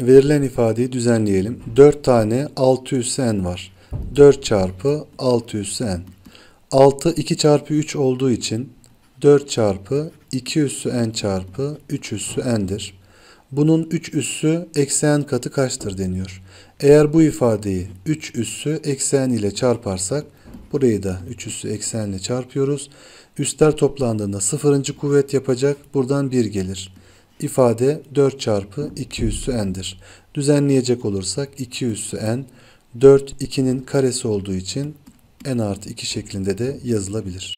Verilen ifadeyi düzenleyelim. 4 tane 600 n var. 4 çarpı 600 n. 6 2 çarpı 3 olduğu için 4 çarpı 2 üssü n çarpı 3 üssü n'dir. Bunun 3 üssü eksi n katı kaçtır deniyor. Eğer bu ifadeyi 3 üssü eksi n ile çarparsak burayı da 3 üssü eksi n ile çarpıyoruz. Üstler toplandığında sıfırıncı kuvvet yapacak. Buradan 1 gelir ifade 4 çarpı 2 üssü n'dir. Düzenleyecek olursak 2 üssü n 4 2'nin karesi olduğu için n artı 2 şeklinde de yazılabilir.